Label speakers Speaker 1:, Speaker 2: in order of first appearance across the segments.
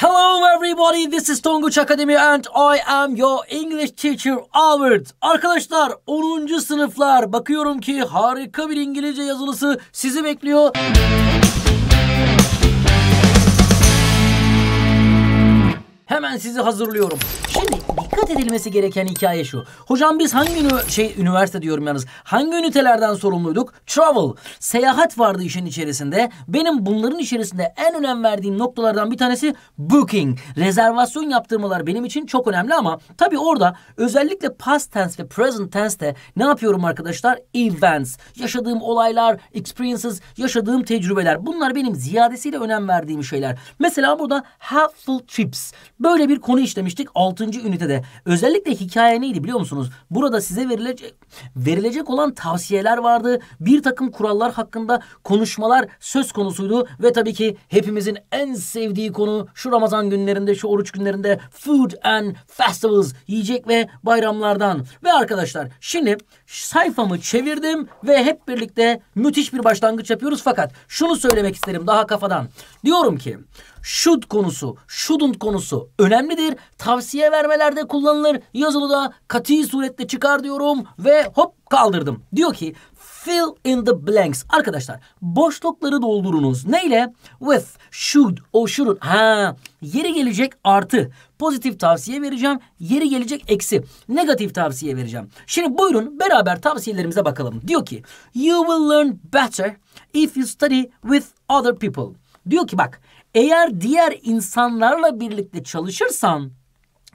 Speaker 1: Hello everybody, this is Tonguç Academy and I am your English teacher Albert. Arkadaşlar 10. sınıflar bakıyorum ki harika bir İngilizce yazılısı sizi bekliyor. Hemen sizi hazırlıyorum. Şimdi dikkat edilmesi gereken hikaye şu. Hocam biz hangi ünü- şey üniversite diyorum yalnız. Hangi ünitelerden sorumluyduk? Travel. Seyahat vardı işin içerisinde. Benim bunların içerisinde en önem verdiğim noktalardan bir tanesi booking. Rezervasyon yaptırmalar benim için çok önemli ama tabii orada özellikle past tense ve present tense'te ne yapıyorum arkadaşlar? Events. Yaşadığım olaylar, experiences, yaşadığım tecrübeler. Bunlar benim ziyadesiyle önem verdiğim şeyler. Mesela burada helpful trips. Böyle bir konu işlemiştik 6. ünitede. Özellikle hikaye neydi biliyor musunuz? Burada size verilecek verilecek olan tavsiyeler vardı. Bir takım kurallar hakkında konuşmalar söz konusuydu ve tabii ki hepimizin en sevdiği konu şu Ramazan günlerinde, şu oruç günlerinde food and festivals, yiyecek ve bayramlardan. Ve arkadaşlar şimdi sayfamı çevirdim ve hep birlikte müthiş bir başlangıç yapıyoruz fakat şunu söylemek isterim daha kafadan. Diyorum ki should konusu, shouldn't konusu önemlidir. Tavsiye vermelerde kullanılır. Yazılıda katı surette çıkar diyorum ve hop kaldırdım. Diyor ki fill in the blanks. Arkadaşlar boşlukları doldurunuz. Neyle? With should or shouldn't. Ha Yeri gelecek artı. Pozitif tavsiye vereceğim. Yeri gelecek eksi. Negatif tavsiye vereceğim. Şimdi buyurun beraber tavsiyelerimize bakalım. Diyor ki you will learn better if you study with other people. Diyor ki bak eğer diğer insanlarla birlikte çalışırsan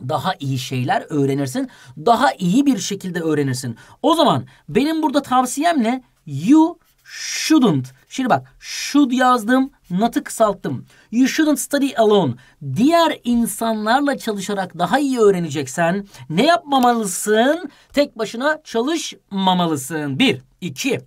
Speaker 1: daha iyi şeyler öğrenirsin. Daha iyi bir şekilde öğrenirsin. O zaman benim burada tavsiyem ne? You shouldn't. Şimdi bak should yazdım, not'ı kısalttım. You shouldn't study alone. Diğer insanlarla çalışarak daha iyi öğreneceksen ne yapmamalısın? Tek başına çalışmamalısın. Bir, iki.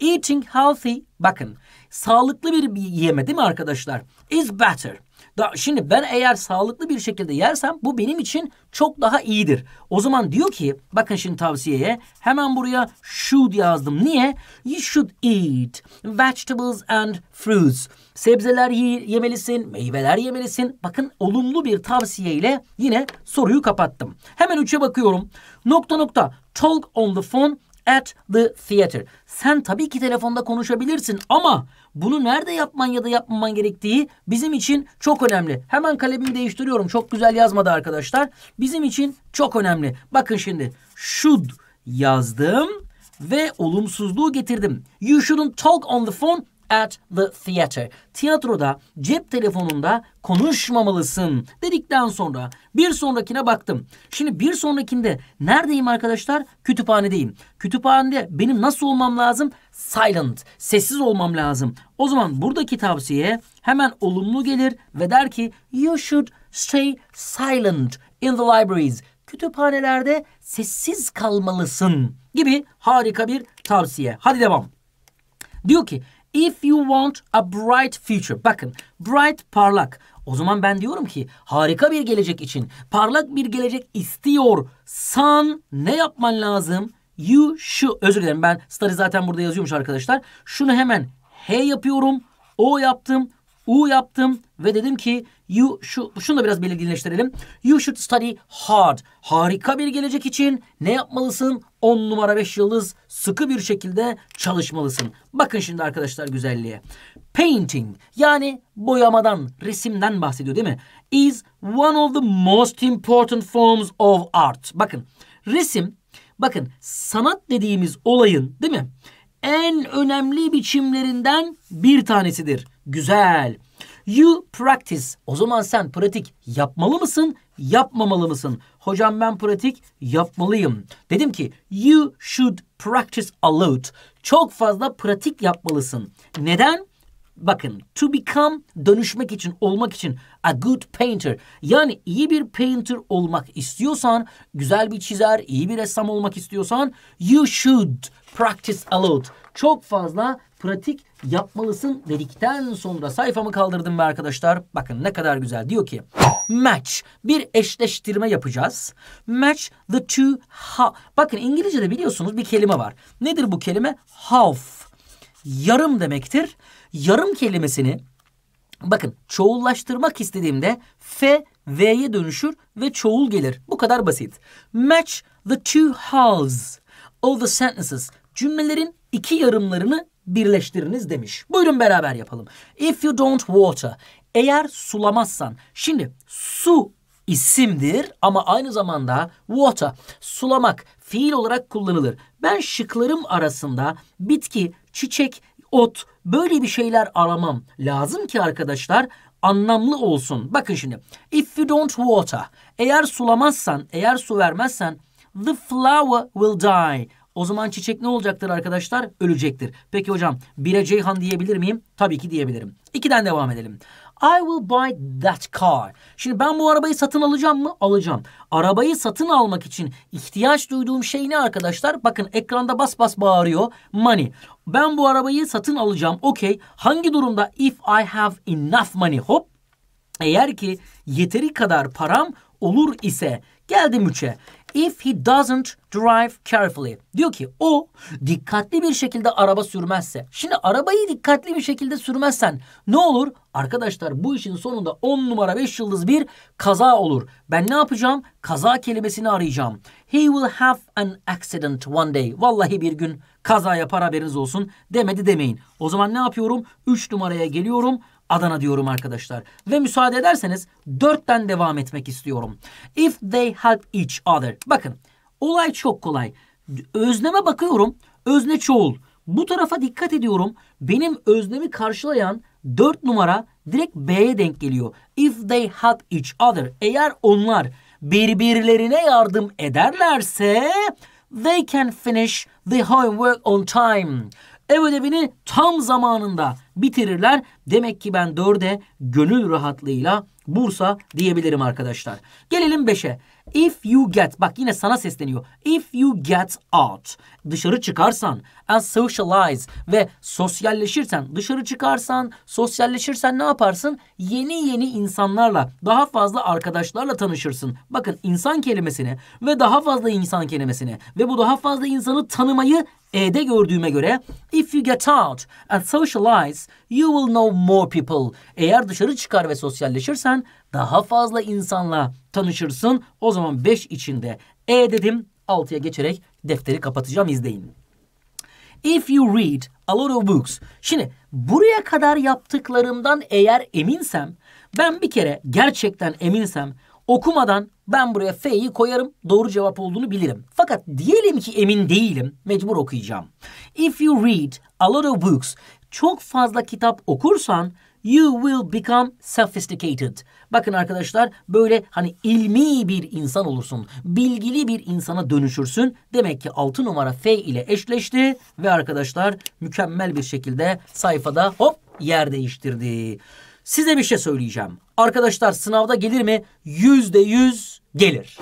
Speaker 1: Eating healthy, bakın sağlıklı bir yeme değil mi arkadaşlar? Is better. Da, şimdi ben eğer sağlıklı bir şekilde yersem bu benim için çok daha iyidir. O zaman diyor ki bakın şimdi tavsiyeye hemen buraya should yazdım. Niye? You should eat vegetables and fruits. Sebzeler yemelisin, meyveler yemelisin. Bakın olumlu bir tavsiyeyle yine soruyu kapattım. Hemen üçe bakıyorum. Nokta nokta talk on the phone at the theater. Sen tabii ki telefonda konuşabilirsin ama bunu nerede yapman ya da yapmaman gerektiği bizim için çok önemli. Hemen kalemimi değiştiriyorum. Çok güzel yazmadı arkadaşlar. Bizim için çok önemli. Bakın şimdi should yazdım ve olumsuzluğu getirdim. You shouldn't talk on the phone at the theater. Tiyatroda cep telefonunda konuşmamalısın dedikten sonra bir sonrakine baktım. Şimdi bir sonrakinde neredeyim arkadaşlar? Kütüphanedeyim. Kütüphanede benim nasıl olmam lazım? Silent, sessiz olmam lazım. O zaman buradaki tavsiye hemen olumlu gelir ve der ki you should stay silent in the libraries. Kütüphanelerde sessiz kalmalısın gibi harika bir tavsiye. Hadi devam. Diyor ki If you want a bright future. Bakın bright parlak. O zaman ben diyorum ki harika bir gelecek için parlak bir gelecek istiyorsan ne yapman lazım? You şu özür dilerim ben starı zaten burada yazıyormuş arkadaşlar. Şunu hemen he yapıyorum. O yaptım. U yaptım ve dedim ki you şu şunu da biraz belirginleştirelim. You should study hard. Harika bir gelecek için ne yapmalısın? 10 numara 5 yıldız sıkı bir şekilde çalışmalısın. Bakın şimdi arkadaşlar güzelliğe. Painting yani boyamadan, resimden bahsediyor değil mi? Is one of the most important forms of art. Bakın resim bakın sanat dediğimiz olayın değil mi? en önemli biçimlerinden bir tanesidir. Güzel. You practice. O zaman sen pratik yapmalı mısın, yapmamalı mısın? Hocam ben pratik yapmalıyım. Dedim ki you should practice a lot. Çok fazla pratik yapmalısın. Neden? Bakın to become dönüşmek için, olmak için a good painter. Yani iyi bir painter olmak istiyorsan, güzel bir çizer, iyi bir ressam olmak istiyorsan you should practice a lot. Çok fazla pratik yapmalısın dedikten sonra sayfamı kaldırdım ve arkadaşlar bakın ne kadar güzel diyor ki match bir eşleştirme yapacağız. Match the two half bakın İngilizce'de biliyorsunuz bir kelime var. Nedir bu kelime? Half yarım demektir. Yarım kelimesini bakın çoğullaştırmak istediğimde F V'ye dönüşür ve çoğul gelir. Bu kadar basit. Match the two halves of the sentences. Cümlelerin iki yarımlarını birleştiriniz demiş. Buyurun beraber yapalım. If you don't water. Eğer sulamazsan. Şimdi su isimdir ama aynı zamanda water sulamak fiil olarak kullanılır. Ben şıklarım arasında bitki, çiçek ot böyle bir şeyler aramam lazım ki arkadaşlar anlamlı olsun. Bakın şimdi if you don't water eğer sulamazsan eğer su vermezsen the flower will die. O zaman çiçek ne olacaktır arkadaşlar? Ölecektir. Peki hocam bire ceyhan diyebilir miyim? Tabii ki diyebilirim. İkiden devam edelim. I will buy that car. Şimdi ben bu arabayı satın alacağım mı? Alacağım. Arabayı satın almak için ihtiyaç duyduğum şey ne arkadaşlar? Bakın ekranda bas bas bağırıyor. Money. Ben bu arabayı satın alacağım. Okey. Hangi durumda? If I have enough money. Hop. Eğer ki yeteri kadar param olur ise geldim 3'e if he doesn't drive carefully. Diyor ki o dikkatli bir şekilde araba sürmezse. Şimdi arabayı dikkatli bir şekilde sürmezsen ne olur? Arkadaşlar bu işin sonunda 10 numara 5 yıldız bir kaza olur. Ben ne yapacağım? Kaza kelimesini arayacağım. He will have an accident one day. Vallahi bir gün kaza yapar haberiniz olsun demedi demeyin. O zaman ne yapıyorum? 3 numaraya geliyorum. Adana diyorum arkadaşlar. Ve müsaade ederseniz dörtten devam etmek istiyorum. If they help each other. Bakın olay çok kolay. Özneme bakıyorum. Özne çoğul. Bu tarafa dikkat ediyorum. Benim öznemi karşılayan dört numara direkt B'ye denk geliyor. If they help each other. Eğer onlar birbirlerine yardım ederlerse they can finish the homework on time ev ödevini tam zamanında bitirirler. Demek ki ben 4'e gönül rahatlığıyla Bursa diyebilirim arkadaşlar. Gelelim 5'e. If you get, bak yine sana sesleniyor. If you get out, dışarı çıkarsan and socialize ve sosyalleşirsen, dışarı çıkarsan, sosyalleşirsen ne yaparsın? Yeni yeni insanlarla, daha fazla arkadaşlarla tanışırsın. Bakın insan kelimesini ve daha fazla insan kelimesini ve bu daha fazla insanı tanımayı E'de gördüğüme göre if you get out and socialize you will know more people. Eğer dışarı çıkar ve sosyalleşirsen daha fazla insanla tanışırsın. O zaman 5 içinde E dedim 6'ya geçerek defteri kapatacağım izleyin. If you read a lot of books. Şimdi buraya kadar yaptıklarımdan eğer eminsem ben bir kere gerçekten eminsem Okumadan ben buraya F'yi koyarım. Doğru cevap olduğunu bilirim. Fakat diyelim ki emin değilim. Mecbur okuyacağım. If you read a lot of books, çok fazla kitap okursan you will become sophisticated. Bakın arkadaşlar böyle hani ilmi bir insan olursun. Bilgili bir insana dönüşürsün. Demek ki 6 numara F ile eşleşti ve arkadaşlar mükemmel bir şekilde sayfada hop yer değiştirdi. Size bir şey söyleyeceğim. Arkadaşlar sınavda gelir mi? Yüzde yüz gelir.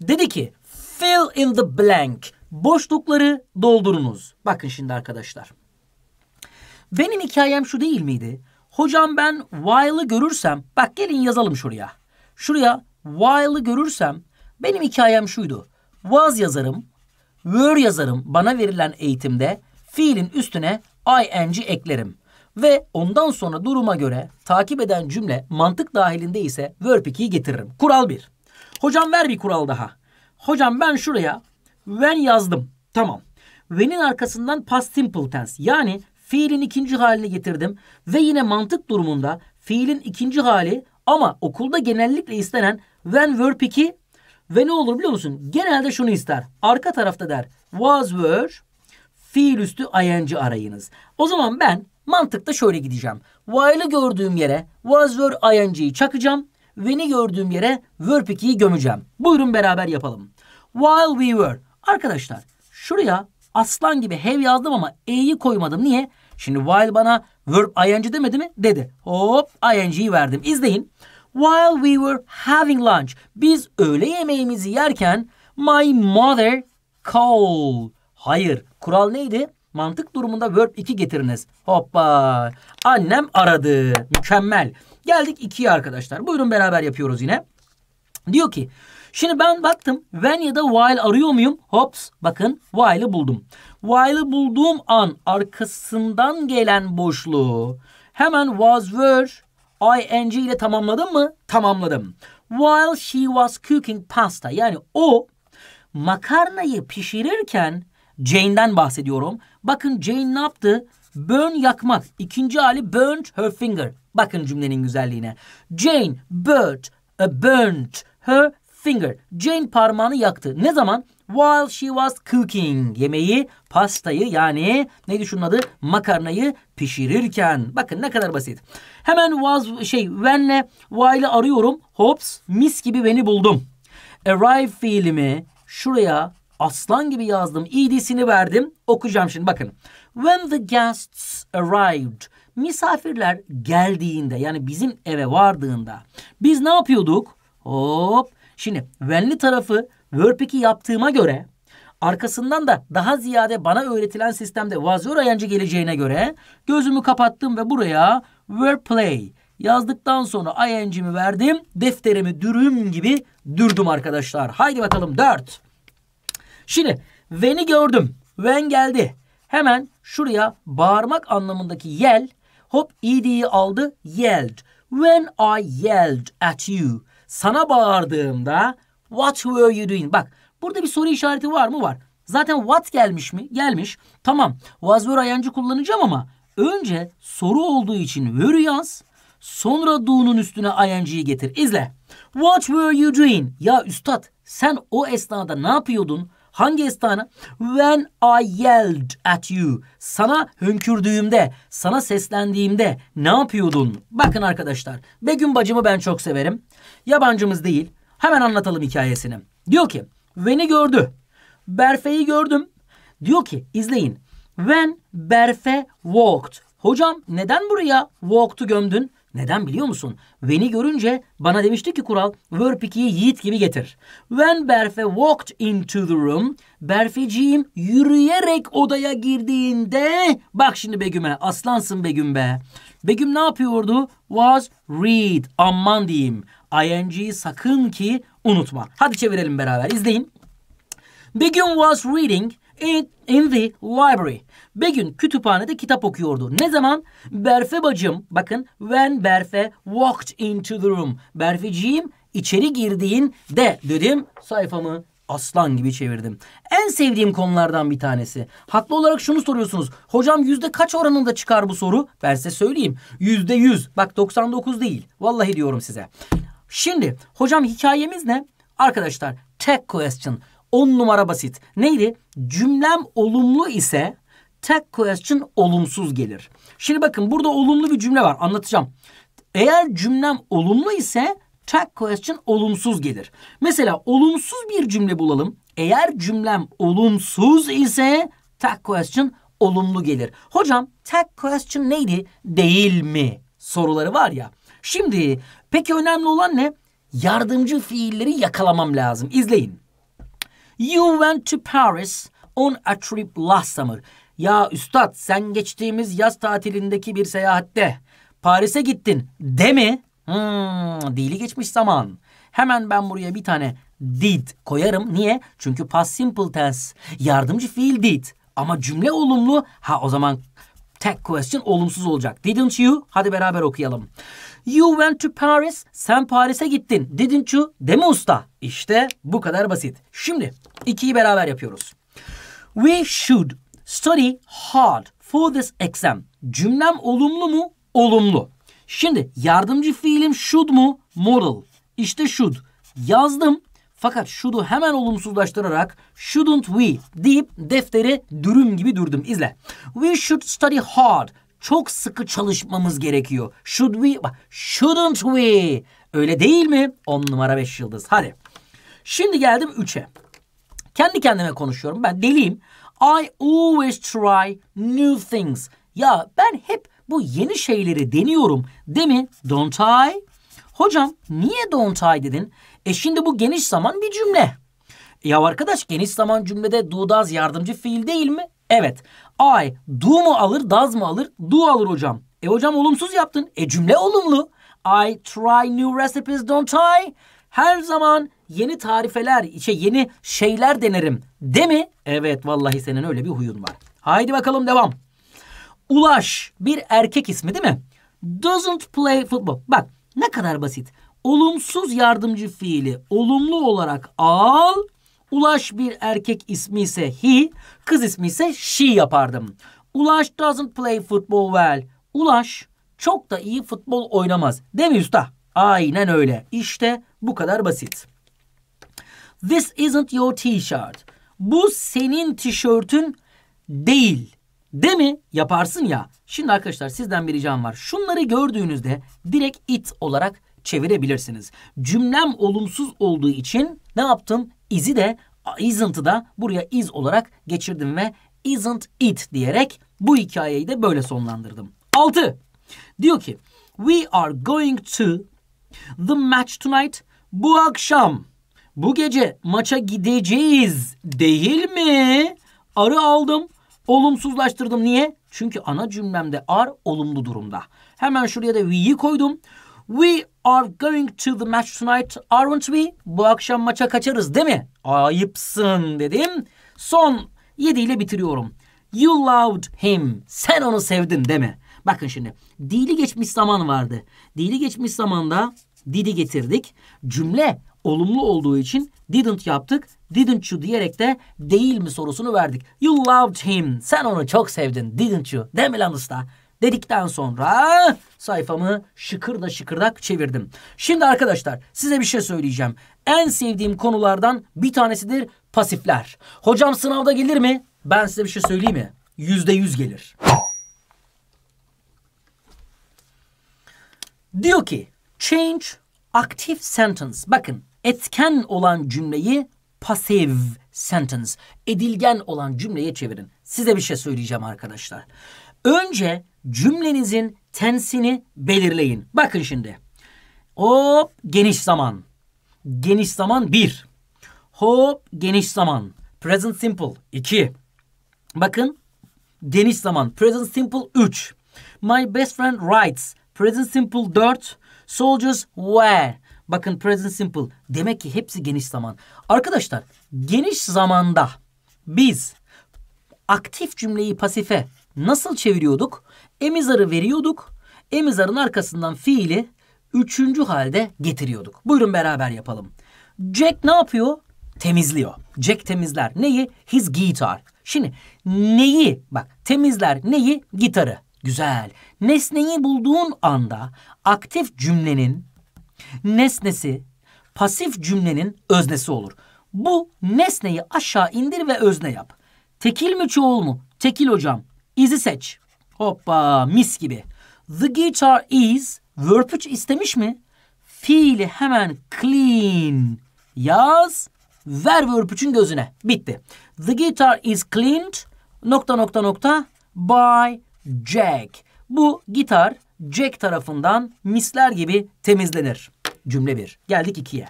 Speaker 1: Dedi ki fill in the blank. Boşlukları doldurunuz. Bakın şimdi arkadaşlar. Benim hikayem şu değil miydi? Hocam ben while'ı görürsem bak gelin yazalım şuraya. Şuraya while'ı görürsem benim hikayem şuydu. Was yazarım, were yazarım bana verilen eğitimde fiilin üstüne ing eklerim. Ve ondan sonra duruma göre takip eden cümle mantık dahilinde ise verb 2'yi getiririm. Kural 1. Hocam ver bir kural daha. Hocam ben şuraya when yazdım. Tamam. When'in arkasından past simple tense yani fiilin ikinci haline getirdim ve yine mantık durumunda fiilin ikinci hali ama okulda genellikle istenen when verb 2 ve ne olur biliyor musun? Genelde şunu ister. Arka tarafta der was were fiil üstü ing'i arayınız. O zaman ben mantıkta şöyle gideceğim. While'ı gördüğüm yere was were ing'i çakacağım. When'i gördüğüm yere verb 2'yi gömeceğim. Buyurun beraber yapalım. While we were. Arkadaşlar şuraya aslan gibi have yazdım ama e'yi koymadım. Niye? Şimdi while bana verb ing demedi mi? Dedi. Hop ing'yi verdim. İzleyin. While we were having lunch. Biz öğle yemeğimizi yerken my mother called. Hayır. Kural neydi? Mantık durumunda verb 2 getiriniz. Hoppa. Annem aradı. Mükemmel. Geldik 2'ye arkadaşlar. Buyurun beraber yapıyoruz yine. Diyor ki Şimdi ben baktım when ya da while arıyor muyum? Hops bakın while'ı buldum. While'ı bulduğum an arkasından gelen boşluğu hemen was were ing ile tamamladım mı? Tamamladım. While she was cooking pasta yani o makarnayı pişirirken Jane'den bahsediyorum. Bakın Jane ne yaptı? Burn yakmak. İkinci hali burnt her finger. Bakın cümlenin güzelliğine. Jane burnt, a burnt her finger. Jane parmağını yaktı. Ne zaman? While she was cooking. Yemeği, pastayı yani neydi şunun adı? Makarnayı pişirirken. Bakın ne kadar basit. Hemen was şey when'le while'ı arıyorum. Hops mis gibi beni buldum. Arrive fiilimi şuraya aslan gibi yazdım. ED'sini verdim. Okuyacağım şimdi bakın. When the guests arrived. Misafirler geldiğinde yani bizim eve vardığında biz ne yapıyorduk? Hop. Şimdi when'li tarafı verb 2 yaptığıma göre arkasından da daha ziyade bana öğretilen sistemde vazyor ayancı geleceğine göre gözümü kapattım ve buraya verb play yazdıktan sonra ing'imi verdim. Defterimi dürüm gibi dürdüm arkadaşlar. Haydi bakalım dört. Şimdi when'i gördüm. When geldi. Hemen şuraya bağırmak anlamındaki yell hop id'yi e aldı yelled. When I yelled at you. Sana bağırdığımda what were you doing? Bak burada bir soru işareti var mı? Var. Zaten what gelmiş mi? Gelmiş. Tamam. Was were ayancı kullanacağım ama önce soru olduğu için were yaz. Sonra do'nun üstüne ayancıyı getir. İzle. What were you doing? Ya üstad sen o esnada ne yapıyordun? Hangi estana? When I yelled at you. Sana hönkürdüğümde, sana seslendiğimde ne yapıyordun? Bakın arkadaşlar. Begüm bacımı ben çok severim. Yabancımız değil. Hemen anlatalım hikayesini. Diyor ki beni gördü. Berfe'yi gördüm. Diyor ki izleyin. When Berfe walked. Hocam neden buraya walked'u gömdün? Neden biliyor musun? Beni görünce bana demişti ki kural verb 2'yi yiğit gibi getir. When Berfe walked into the room, Berfeciğim yürüyerek odaya girdiğinde bak şimdi Begüm'e aslansın Begüm be. Begüm ne yapıyordu? Was read Amman diyeyim. ING'yi sakın ki unutma. Hadi çevirelim beraber izleyin. Begüm was reading in, in the library. Bir Begüm kütüphanede kitap okuyordu. Ne zaman? Berfe bacım. Bakın when Berfe walked into the room. Berfeciğim içeri girdiğin de dedim sayfamı aslan gibi çevirdim. En sevdiğim konulardan bir tanesi. Haklı olarak şunu soruyorsunuz. Hocam yüzde kaç oranında çıkar bu soru? Ben size söyleyeyim. Yüzde yüz. Bak 99 değil. Vallahi diyorum size. Şimdi hocam hikayemiz ne? Arkadaşlar tek question. On numara basit. Neydi? Cümlem olumlu ise tek question olumsuz gelir. Şimdi bakın burada olumlu bir cümle var. Anlatacağım. Eğer cümlem olumlu ise tek question olumsuz gelir. Mesela olumsuz bir cümle bulalım. Eğer cümlem olumsuz ise tek question olumlu gelir. Hocam tek question neydi? Değil mi? Soruları var ya. Şimdi peki önemli olan ne? Yardımcı fiilleri yakalamam lazım. İzleyin. You went to Paris on a trip last summer. Ya üstad sen geçtiğimiz yaz tatilindeki bir seyahatte Paris'e gittin de mi? Hmm, dili geçmiş zaman. Hemen ben buraya bir tane did koyarım. Niye? Çünkü past simple tense. Yardımcı fiil did. Ama cümle olumlu. Ha o zaman tek question olumsuz olacak. Didn't you? Hadi beraber okuyalım. You went to Paris. Sen Paris'e gittin. Didn't you? Deme usta. İşte bu kadar basit. Şimdi ikiyi beraber yapıyoruz. We should study hard for this exam. Cümlem olumlu mu? Olumlu. Şimdi yardımcı fiilim should mu? Moral. İşte should. Yazdım. Fakat should'u hemen olumsuzlaştırarak shouldn't we deyip defteri dürüm gibi durdum İzle. We should study hard çok sıkı çalışmamız gerekiyor. Should we? Shouldn't we? Öyle değil mi? 10 numara 5 yıldız. Hadi. Şimdi geldim 3'e. Kendi kendime konuşuyorum. Ben deliyim. I always try new things. Ya ben hep bu yeni şeyleri deniyorum. Değil mi? Don't I? Hocam niye don't I dedin? E şimdi bu geniş zaman bir cümle. Ya arkadaş geniş zaman cümlede do does yardımcı fiil değil mi? Evet. I do mu alır, does mı alır? Do alır hocam. E hocam olumsuz yaptın. E cümle olumlu. I try new recipes don't I? Her zaman yeni tarifeler, şey yeni şeyler denerim. De mi? Evet vallahi senin öyle bir huyun var. Haydi bakalım devam. Ulaş bir erkek ismi değil mi? Doesn't play football. Bak ne kadar basit. Olumsuz yardımcı fiili olumlu olarak al Ulaş bir erkek ismi ise he, kız ismi ise she yapardım. Ulaş doesn't play football well. Ulaş çok da iyi futbol oynamaz. Değil mi usta? Aynen öyle. İşte bu kadar basit. This isn't your t-shirt. Bu senin tişörtün değil. Değil? mi? Yaparsın ya. Şimdi arkadaşlar sizden bir ricam var. Şunları gördüğünüzde direkt it olarak çevirebilirsiniz. Cümlem olumsuz olduğu için ne yaptım? is'i de isn't'ı da buraya is olarak geçirdim ve isn't it diyerek bu hikayeyi de böyle sonlandırdım. 6. Diyor ki We are going to the match tonight. Bu akşam, bu gece maça gideceğiz değil mi? Arı aldım, olumsuzlaştırdım. Niye? Çünkü ana cümlemde ar olumlu durumda. Hemen şuraya da we'yi koydum. We are going to the match tonight aren't we? Bu akşam maça kaçarız değil mi? Ayıpsın dedim. Son 7 ile bitiriyorum. You loved him. Sen onu sevdin değil mi? Bakın şimdi. Dili geçmiş zaman vardı. Dili geçmiş zamanda didi getirdik. Cümle olumlu olduğu için didn't yaptık. Didn't you diyerek de değil mi sorusunu verdik. You loved him. Sen onu çok sevdin. Didn't you? Değil mi lan usta? dedikten sonra sayfamı şıkırda şıkırdak çevirdim. Şimdi arkadaşlar size bir şey söyleyeceğim. En sevdiğim konulardan bir tanesidir pasifler. Hocam sınavda gelir mi? Ben size bir şey söyleyeyim mi? Yüzde yüz gelir. Diyor ki change active sentence. Bakın etken olan cümleyi passive sentence, edilgen olan cümleye çevirin. Size bir şey söyleyeceğim arkadaşlar. Önce cümlenizin tensini belirleyin. Bakın şimdi. Hop geniş zaman. Geniş zaman 1. Hop geniş zaman. Present simple 2. Bakın geniş zaman. Present simple 3. My best friend writes. Present simple 4. Soldiers wear. Bakın present simple. Demek ki hepsi geniş zaman. Arkadaşlar geniş zamanda biz aktif cümleyi pasife nasıl çeviriyorduk? Emizarı veriyorduk. Emizarın arkasından fiili üçüncü halde getiriyorduk. Buyurun beraber yapalım. Jack ne yapıyor? Temizliyor. Jack temizler. Neyi? His guitar. Şimdi neyi? Bak temizler neyi? Gitarı. Güzel. Nesneyi bulduğun anda aktif cümlenin nesnesi pasif cümlenin öznesi olur. Bu nesneyi aşağı indir ve özne yap. Tekil mi çoğul mu? Tekil hocam is'i seç. Hoppa mis gibi. The guitar is verb istemiş mi? Fiili hemen clean yaz. Ver verb gözüne. Bitti. The guitar is cleaned nokta nokta nokta by Jack. Bu gitar Jack tarafından misler gibi temizlenir. Cümle 1. Geldik 2'ye.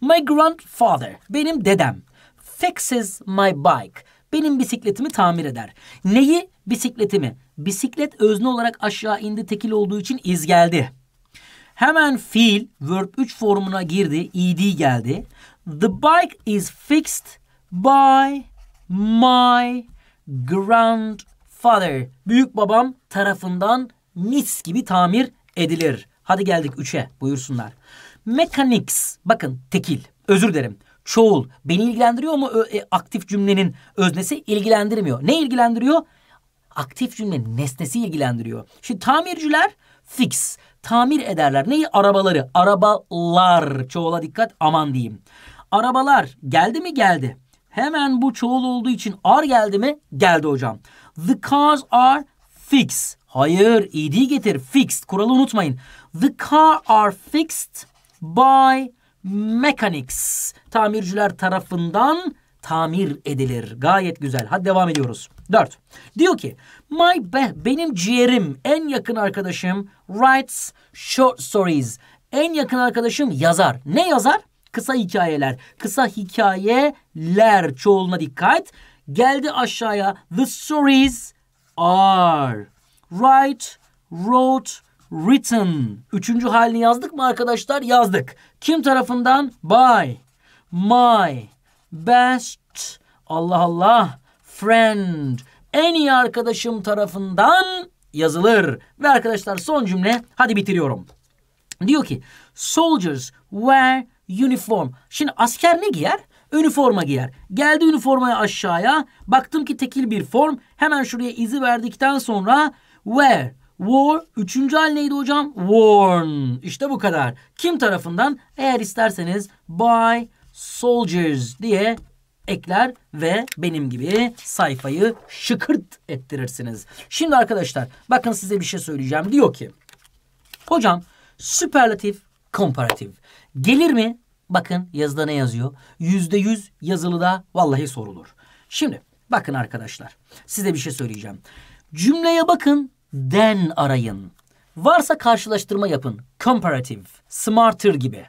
Speaker 1: My grandfather, benim dedem, fixes my bike benim bisikletimi tamir eder. Neyi? Bisikletimi. Bisiklet özne olarak aşağı indi tekil olduğu için iz geldi. Hemen fiil verb 3 formuna girdi. ed geldi. The bike is fixed by my grandfather. Büyük babam tarafından mis gibi tamir edilir. Hadi geldik 3'e buyursunlar. Mechanics bakın tekil özür dilerim çoğul beni ilgilendiriyor mu e, aktif cümlenin öznesi ilgilendirmiyor. Ne ilgilendiriyor? Aktif cümlenin nesnesi ilgilendiriyor. Şimdi tamirciler fix tamir ederler. Neyi? Arabaları. Arabalar. Çoğula dikkat aman diyeyim. Arabalar geldi mi geldi. Hemen bu çoğul olduğu için ar geldi mi? Geldi hocam. The cars are fixed. Hayır, ed getir. Fixed. Kuralı unutmayın. The car are fixed by mechanics tamirciler tarafından tamir edilir. Gayet güzel. Hadi devam ediyoruz. Dört. Diyor ki My be, benim ciğerim en yakın arkadaşım writes short stories. En yakın arkadaşım yazar. Ne yazar? Kısa hikayeler. Kısa hikayeler çoğuluna dikkat. Geldi aşağıya the stories are write, wrote, written. Üçüncü halini yazdık mı arkadaşlar? Yazdık. Kim tarafından? By My best Allah Allah friend en iyi arkadaşım tarafından yazılır. Ve arkadaşlar son cümle hadi bitiriyorum. Diyor ki soldiers wear uniform. Şimdi asker ne giyer? Üniforma giyer. Geldi üniformaya aşağıya. Baktım ki tekil bir form. Hemen şuraya izi verdikten sonra wear War. Üçüncü hal neydi hocam? Worn. İşte bu kadar. Kim tarafından? Eğer isterseniz by soldiers diye ekler ve benim gibi sayfayı şıkırt ettirirsiniz. Şimdi arkadaşlar bakın size bir şey söyleyeceğim. Diyor ki hocam süperlatif komparatif gelir mi? Bakın yazıda ne yazıyor? Yüzde yüz yazılıda vallahi sorulur. Şimdi bakın arkadaşlar size bir şey söyleyeceğim. Cümleye bakın den arayın. Varsa karşılaştırma yapın. Comparative, smarter gibi.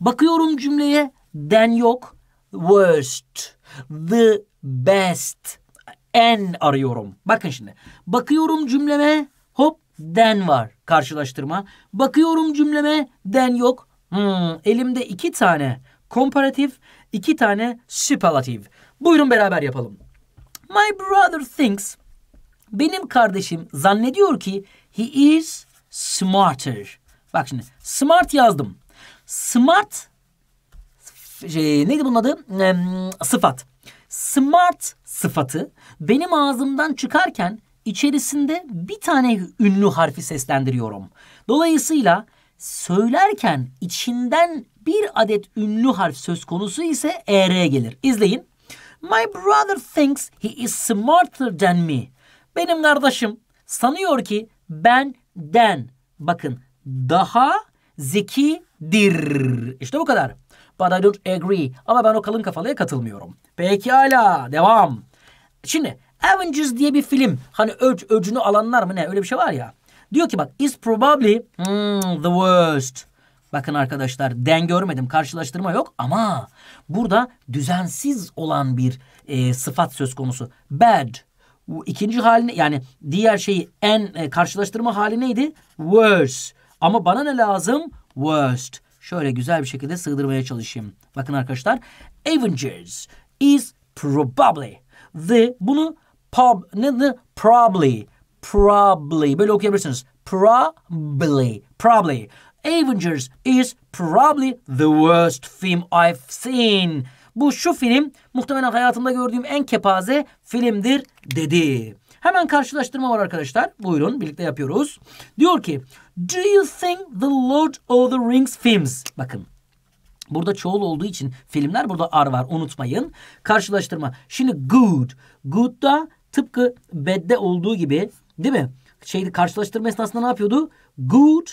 Speaker 1: Bakıyorum cümleye den yok. Worst. The best. En arıyorum. Bakın şimdi. Bakıyorum cümleme hop den var. Karşılaştırma. Bakıyorum cümleme den yok. Hmm, elimde iki tane komparatif, iki tane süperlatif. Buyurun beraber yapalım. My brother thinks benim kardeşim zannediyor ki he is smarter. Bak şimdi smart yazdım. Smart şey, neydi bunun adı? E, sıfat. Smart sıfatı benim ağzımdan çıkarken içerisinde bir tane ünlü harfi seslendiriyorum. Dolayısıyla söylerken içinden bir adet ünlü harf söz konusu ise er gelir. İzleyin. My brother thinks he is smarter than me. Benim kardeşim sanıyor ki ben den. bakın daha zekidir. İşte bu kadar. But I don't agree. Ama ben o kalın kafalıya katılmıyorum. Peki hala devam. Şimdi Avengers diye bir film. Hani öç öcünü alanlar mı ne öyle bir şey var ya. Diyor ki bak is probably hmm, the worst. Bakın arkadaşlar den görmedim karşılaştırma yok ama burada düzensiz olan bir e, sıfat söz konusu. Bad ikinci halini yani diğer şeyi en e, karşılaştırma hali neydi? Worse. Ama bana ne lazım? Worst şöyle güzel bir şekilde sığdırmaya çalışayım. Bakın arkadaşlar. Avengers is probably the bunu pub ne the probably probably böyle okuyabilirsiniz. Probably probably Avengers is probably the worst film I've seen. Bu şu film muhtemelen hayatımda gördüğüm en kepaze filmdir dedi. Hemen karşılaştırma var arkadaşlar. Buyurun birlikte yapıyoruz. Diyor ki Do you think the Lord of the Rings films? Bakın Burada çoğul olduğu için filmler burada ar var unutmayın. Karşılaştırma. Şimdi good. Good da tıpkı bedde olduğu gibi değil mi? Şeydi karşılaştırma esnasında ne yapıyordu? Good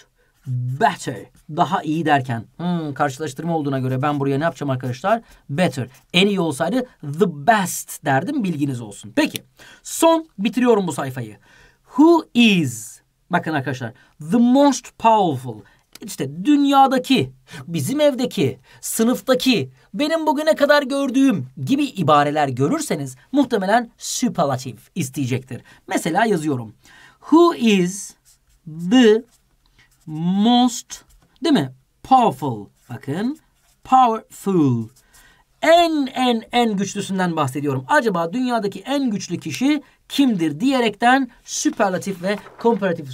Speaker 1: better. Daha iyi derken. Hmm, karşılaştırma olduğuna göre ben buraya ne yapacağım arkadaşlar? Better. En iyi olsaydı the best derdim bilginiz olsun. Peki. Son bitiriyorum bu sayfayı. Who is Bakın arkadaşlar. The most powerful. İşte dünyadaki, bizim evdeki, sınıftaki, benim bugüne kadar gördüğüm gibi ibareler görürseniz muhtemelen superlatif isteyecektir. Mesela yazıyorum. Who is the most değil mi? Powerful. Bakın. Powerful. En en en güçlüsünden bahsediyorum. Acaba dünyadaki en güçlü kişi kimdir diyerekten süperlatif ve komparatif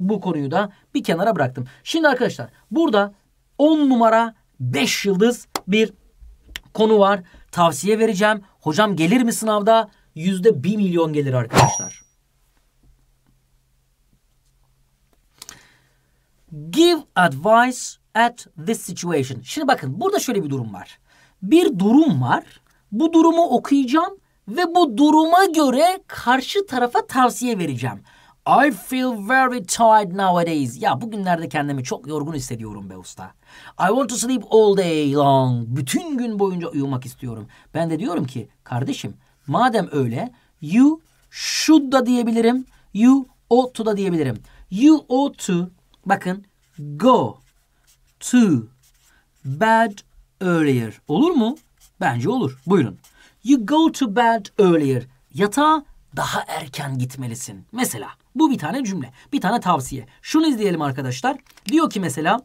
Speaker 1: bu konuyu da bir kenara bıraktım. Şimdi arkadaşlar burada 10 numara 5 yıldız bir konu var. Tavsiye vereceğim. Hocam gelir mi sınavda? Yüzde 1 milyon gelir arkadaşlar. Give advice at this situation. Şimdi bakın burada şöyle bir durum var. Bir durum var. Bu durumu okuyacağım ve bu duruma göre karşı tarafa tavsiye vereceğim. I feel very tired nowadays. Ya bugünlerde kendimi çok yorgun hissediyorum be usta. I want to sleep all day long. Bütün gün boyunca uyumak istiyorum. Ben de diyorum ki kardeşim madem öyle you should da diyebilirim. You ought to da diyebilirim. You ought to bakın go to bed earlier. Olur mu? Bence olur. Buyurun. You go to bed earlier. Yatağa daha erken gitmelisin. Mesela bu bir tane cümle, bir tane tavsiye. Şunu izleyelim arkadaşlar. Diyor ki mesela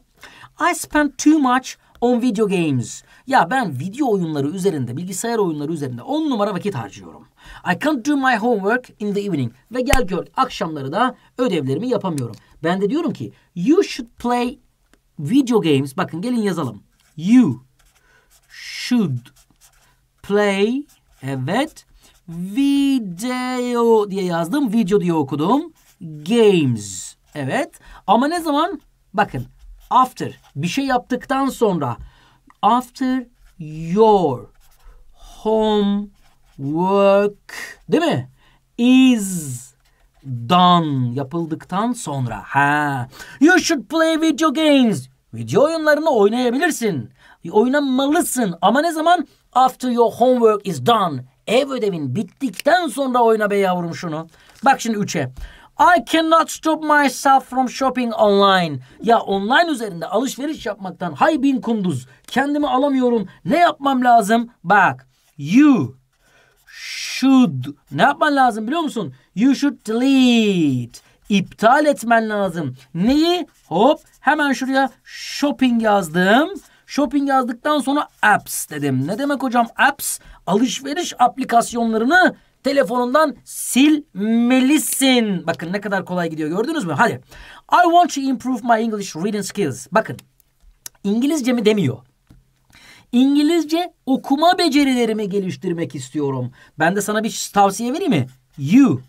Speaker 1: I spend too much on video games. Ya ben video oyunları üzerinde, bilgisayar oyunları üzerinde on numara vakit harcıyorum. I can't do my homework in the evening. Ve gel gör akşamları da ödevlerimi yapamıyorum. Ben de diyorum ki you should play video games. Bakın gelin yazalım. You should Play. Evet. Video diye yazdım. Video diye okudum. Games. Evet. Ama ne zaman? Bakın. After. Bir şey yaptıktan sonra. After your homework. Değil mi? Is done yapıldıktan sonra. Ha. You should play video games. Video oyunlarını oynayabilirsin. Oynamalısın ama ne zaman? After your homework is done. Ev ödevin bittikten sonra oyna be yavrum şunu. Bak şimdi üçe. I cannot stop myself from shopping online. Ya online üzerinde alışveriş yapmaktan hay bin kunduz. Kendimi alamıyorum. Ne yapmam lazım? Bak. You should. Ne yapman lazım biliyor musun? You should delete. İptal etmen lazım. Neyi? Hop hemen şuraya shopping yazdım. Shopping yazdıktan sonra apps dedim. Ne demek hocam apps? Alışveriş aplikasyonlarını telefonundan silmelisin. Bakın ne kadar kolay gidiyor gördünüz mü? Hadi. I want to improve my English reading skills. Bakın. İngilizce mi demiyor. İngilizce okuma becerilerimi geliştirmek istiyorum. Ben de sana bir tavsiye vereyim mi? You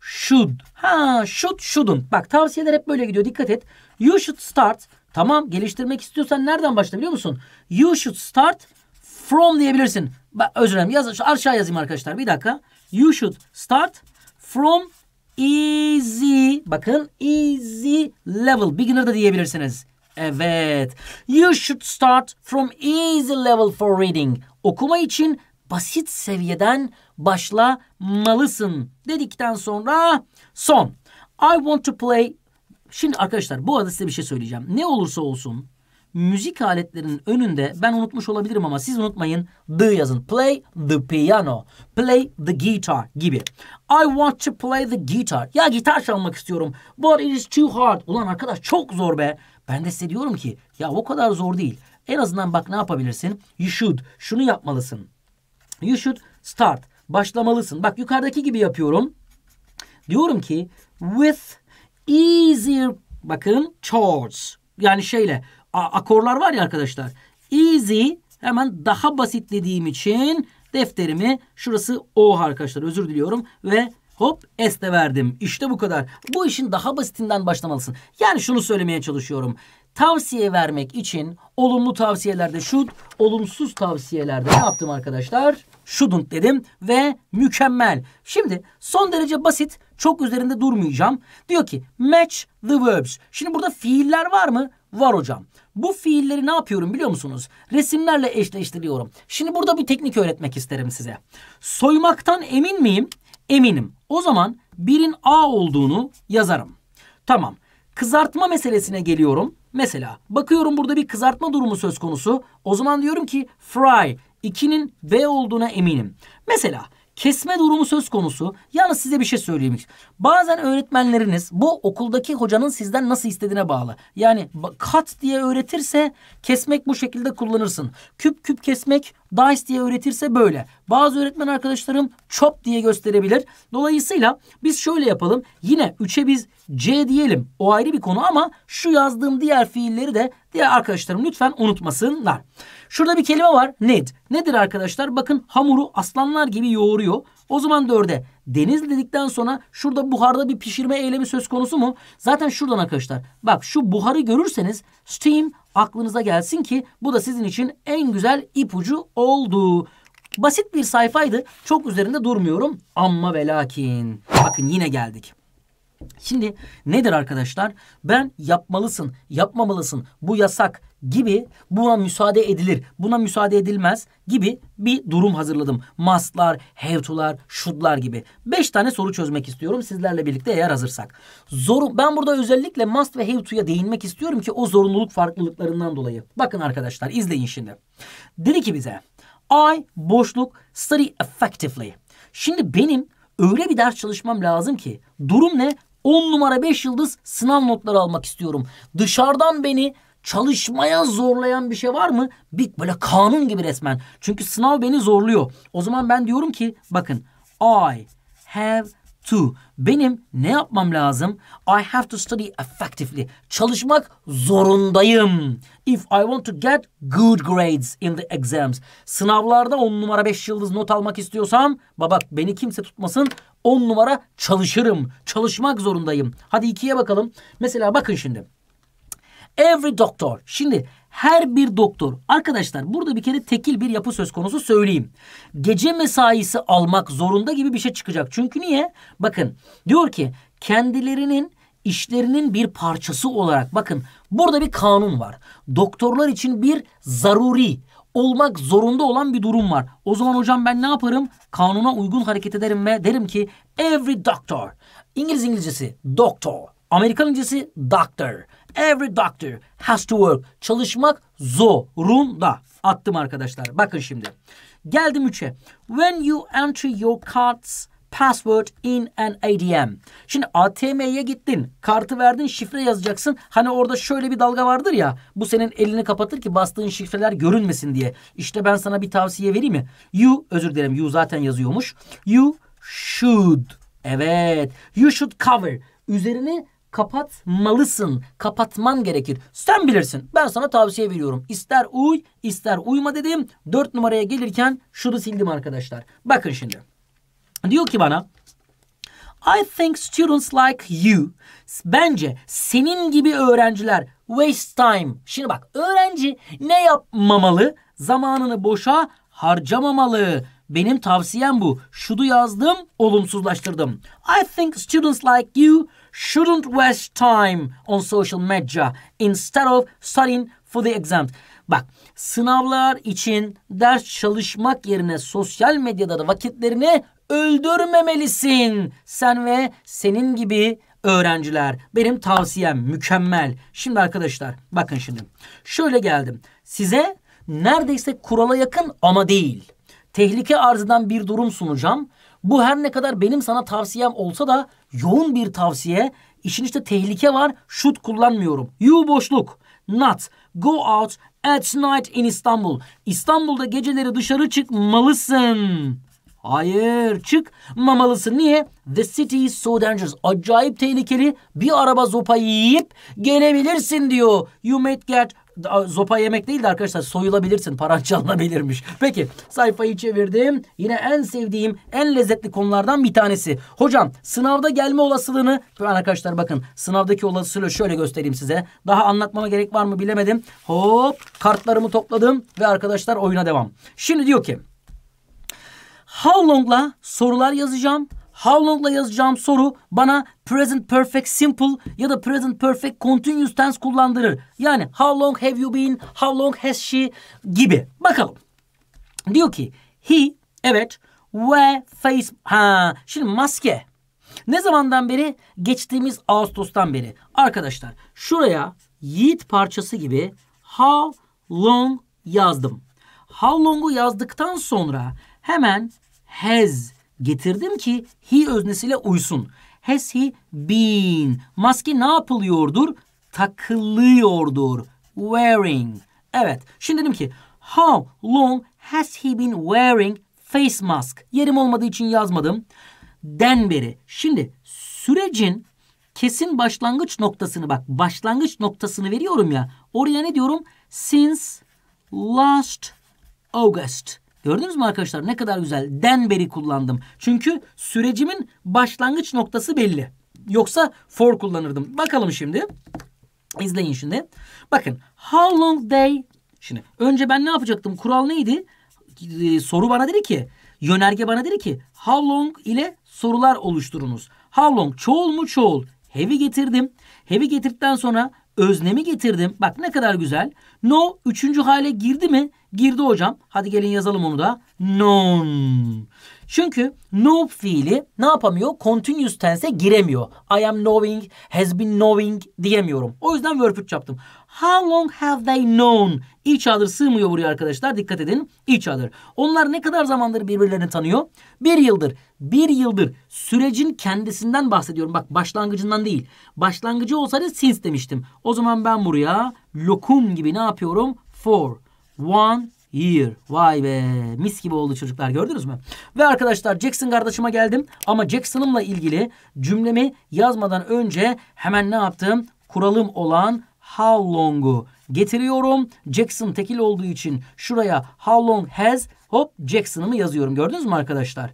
Speaker 1: should. Ha should shouldn't. Bak tavsiyeler hep böyle gidiyor. Dikkat et. You should start Tamam geliştirmek istiyorsan nereden başla biliyor musun? You should start from diyebilirsin. Bak özür dilerim yaz, aşağı yazayım arkadaşlar bir dakika. You should start from easy. Bakın easy level. Beginner da diyebilirsiniz. Evet. You should start from easy level for reading. Okuma için basit seviyeden başlamalısın dedikten sonra son. I want to play Şimdi arkadaşlar bu arada size bir şey söyleyeceğim. Ne olursa olsun müzik aletlerinin önünde ben unutmuş olabilirim ama siz unutmayın the yazın. Play the piano, play the guitar gibi. I want to play the guitar. Ya gitar çalmak istiyorum. But it is too hard. Ulan arkadaş çok zor be. Ben de size diyorum ki ya o kadar zor değil. En azından bak ne yapabilirsin? You should. Şunu yapmalısın. You should start. Başlamalısın. Bak yukarıdaki gibi yapıyorum. Diyorum ki with easier bakın chords yani şeyle akorlar var ya arkadaşlar. Easy hemen daha basit dediğim için defterimi şurası O arkadaşlar özür diliyorum ve hop S de verdim. İşte bu kadar. Bu işin daha basitinden başlamalısın. Yani şunu söylemeye çalışıyorum. Tavsiye vermek için olumlu tavsiyelerde should, olumsuz tavsiyelerde ne yaptım arkadaşlar? Şudun dedim ve mükemmel. Şimdi son derece basit çok üzerinde durmayacağım. Diyor ki match the verbs. Şimdi burada fiiller var mı? Var hocam. Bu fiilleri ne yapıyorum biliyor musunuz? Resimlerle eşleştiriyorum. Şimdi burada bir teknik öğretmek isterim size. Soymaktan emin miyim? Eminim. O zaman birin A olduğunu yazarım. Tamam. Kızartma meselesine geliyorum. Mesela bakıyorum burada bir kızartma durumu söz konusu. O zaman diyorum ki fry 2'nin V olduğuna eminim. Mesela kesme durumu söz konusu. Yalnız size bir şey söyleyeyim. Bazen öğretmenleriniz bu okuldaki hocanın sizden nasıl istediğine bağlı. Yani kat diye öğretirse kesmek bu şekilde kullanırsın. Küp küp kesmek dice diye öğretirse böyle. Bazı öğretmen arkadaşlarım chop diye gösterebilir. Dolayısıyla biz şöyle yapalım. Yine 3'e biz C diyelim. O ayrı bir konu ama şu yazdığım diğer fiilleri de diğer arkadaşlarım lütfen unutmasınlar. Şurada bir kelime var. Ned. Nedir arkadaşlar? Bakın hamuru aslanlar gibi yoğuruyor. O zaman dörde. Deniz dedikten sonra şurada buharda bir pişirme eylemi söz konusu mu? Zaten şuradan arkadaşlar. Bak şu buharı görürseniz steam aklınıza gelsin ki bu da sizin için en güzel ipucu oldu. Basit bir sayfaydı. Çok üzerinde durmuyorum. Amma ve lakin. Bakın yine geldik. Şimdi nedir arkadaşlar? Ben yapmalısın, yapmamalısın, bu yasak gibi buna müsaade edilir, buna müsaade edilmez gibi bir durum hazırladım. Must'lar, have to'lar, should'lar gibi. Beş tane soru çözmek istiyorum sizlerle birlikte eğer hazırsak. Zoru, ben burada özellikle must ve have to'ya değinmek istiyorum ki o zorunluluk farklılıklarından dolayı. Bakın arkadaşlar izleyin şimdi. Dedi ki bize I boşluk study effectively. Şimdi benim öyle bir ders çalışmam lazım ki durum ne? 10 numara 5 yıldız sınav notları almak istiyorum. Dışarıdan beni çalışmaya zorlayan bir şey var mı? Bir böyle kanun gibi resmen. Çünkü sınav beni zorluyor. O zaman ben diyorum ki bakın I have to. Benim ne yapmam lazım? I have to study effectively. Çalışmak zorundayım. If I want to get good grades in the exams. Sınavlarda on numara beş yıldız not almak istiyorsam baba beni kimse tutmasın. On numara çalışırım. Çalışmak zorundayım. Hadi ikiye bakalım. Mesela bakın şimdi. Every doctor. Şimdi her bir doktor. Arkadaşlar burada bir kere tekil bir yapı söz konusu söyleyeyim. Gece mesaisi almak zorunda gibi bir şey çıkacak. Çünkü niye? Bakın diyor ki kendilerinin işlerinin bir parçası olarak bakın burada bir kanun var. Doktorlar için bir zaruri olmak zorunda olan bir durum var. O zaman hocam ben ne yaparım? Kanuna uygun hareket ederim ve derim ki every doctor. İngiliz İngilizcesi doctor. Amerikan İngilizcesi doctor. Every doctor has to work. Çalışmak zorunda. Attım arkadaşlar. Bakın şimdi. Geldim 3'e. When you enter your cards password in an ATM. Şimdi ATM'ye gittin. Kartı verdin. Şifre yazacaksın. Hani orada şöyle bir dalga vardır ya. Bu senin elini kapatır ki bastığın şifreler görünmesin diye. İşte ben sana bir tavsiye vereyim mi? You özür dilerim. You zaten yazıyormuş. You should. Evet. You should cover. Üzerini kapatmalısın. Kapatman gerekir. Sen bilirsin. Ben sana tavsiye veriyorum. İster uy, ister uyma dedim. Dört numaraya gelirken şunu sildim arkadaşlar. Bakın şimdi. Diyor ki bana I think students like you. Bence senin gibi öğrenciler waste time. Şimdi bak öğrenci ne yapmamalı? Zamanını boşa harcamamalı. Benim tavsiyem bu. Should'u yazdım, olumsuzlaştırdım. I think students like you shouldn't waste time on social media instead of studying for the exam. Bak sınavlar için ders çalışmak yerine sosyal medyada da vakitlerini öldürmemelisin. Sen ve senin gibi öğrenciler. Benim tavsiyem mükemmel. Şimdi arkadaşlar bakın şimdi. Şöyle geldim. Size neredeyse kurala yakın ama değil tehlike arz eden bir durum sunacağım. Bu her ne kadar benim sana tavsiyem olsa da yoğun bir tavsiye. İşin işte tehlike var. Should kullanmıyorum. You boşluk. Not. Go out at night in İstanbul. İstanbul'da geceleri dışarı çıkmalısın. Hayır çık mamalısın. Niye? The city is so dangerous. Acayip tehlikeli. Bir araba zopa yiyip gelebilirsin diyor. You might get zopa yemek değil de arkadaşlar soyulabilirsin. Paran çalınabilirmiş. Peki sayfayı çevirdim. Yine en sevdiğim en lezzetli konulardan bir tanesi. Hocam sınavda gelme olasılığını ben arkadaşlar bakın sınavdaki olasılığı şöyle göstereyim size. Daha anlatmama gerek var mı bilemedim. Hop kartlarımı topladım ve arkadaşlar oyuna devam. Şimdi diyor ki How long'la sorular yazacağım. How long yazacağım soru bana present perfect simple ya da present perfect continuous tense kullandırır. Yani how long have you been, how long has she gibi. Bakalım. Diyor ki he evet where face ha şimdi maske. Ne zamandan beri? Geçtiğimiz Ağustos'tan beri. Arkadaşlar şuraya Yiğit parçası gibi how long yazdım. How long'u yazdıktan sonra hemen has getirdim ki hi öznesiyle uysun. Has he been. Maske ne yapılıyordur? Takılıyordur. Wearing. Evet. Şimdi dedim ki how long has he been wearing face mask? Yerim olmadığı için yazmadım. Den beri. Şimdi sürecin kesin başlangıç noktasını bak başlangıç noktasını veriyorum ya. Oraya ne diyorum? Since last August. Gördünüz mü arkadaşlar ne kadar güzel den beri kullandım. Çünkü sürecimin başlangıç noktası belli. Yoksa for kullanırdım. Bakalım şimdi. İzleyin şimdi. Bakın how long day Şimdi önce ben ne yapacaktım? Kural neydi? Ee, soru bana dedi ki yönerge bana dedi ki how long ile sorular oluşturunuz. How long çoğul mu çoğul? Heavy getirdim. Heavy getirdikten sonra öznemi getirdim. Bak ne kadar güzel. No üçüncü hale girdi mi? Girdi hocam. Hadi gelin yazalım onu da. Non. Çünkü know fiili ne yapamıyor? Continuous tense'e giremiyor. I am knowing, has been knowing diyemiyorum. O yüzden verb 3 yaptım. How long have they known? Each other sığmıyor buraya arkadaşlar. Dikkat edin. Each other. Onlar ne kadar zamandır birbirlerini tanıyor? Bir yıldır. Bir yıldır. Sürecin kendisinden bahsediyorum. Bak başlangıcından değil. Başlangıcı olsaydı since demiştim. O zaman ben buraya lokum gibi ne yapıyorum? For. One year. Vay be mis gibi oldu çocuklar gördünüz mü? Ve arkadaşlar Jackson kardeşime geldim ama Jackson'ımla ilgili cümlemi yazmadan önce hemen ne yaptım? Kuralım olan how long'u getiriyorum. Jackson tekil olduğu için şuraya how long has hop Jackson'ımı yazıyorum. Gördünüz mü arkadaşlar?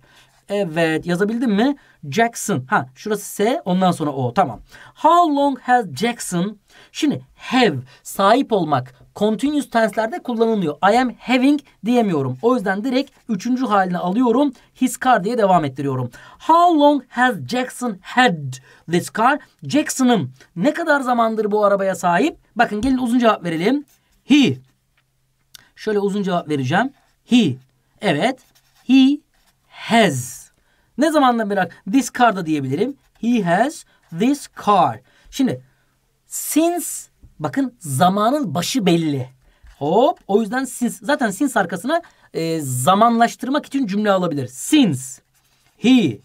Speaker 1: Evet yazabildim mi? Jackson. Ha şurası S ondan sonra O. Tamam. How long has Jackson? Şimdi have sahip olmak continuous tenslerde kullanılmıyor. I am having diyemiyorum. O yüzden direkt üçüncü halini alıyorum. His car diye devam ettiriyorum. How long has Jackson had this car? Jackson'ım ne kadar zamandır bu arabaya sahip? Bakın gelin uzun cevap verelim. He. Şöyle uzun cevap vereceğim. He. Evet. He has. Ne zamandan beri? This car da diyebilirim. He has this car. Şimdi since Bakın zamanın başı belli. Hop o yüzden since zaten since arkasına e, zamanlaştırmak için cümle alabilir. Since he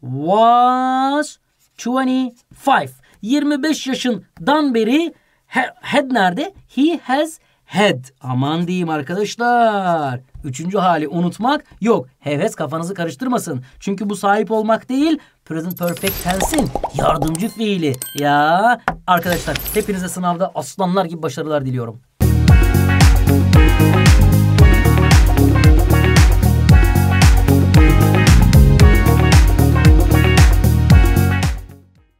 Speaker 1: was 25. 25 yaşından beri had nerede? He has had. Aman diyeyim arkadaşlar. Üçüncü hali unutmak yok. Heves kafanızı karıştırmasın. Çünkü bu sahip olmak değil, Present Perfect Tense'in yardımcı fiili. Ya arkadaşlar hepinize sınavda aslanlar gibi başarılar diliyorum.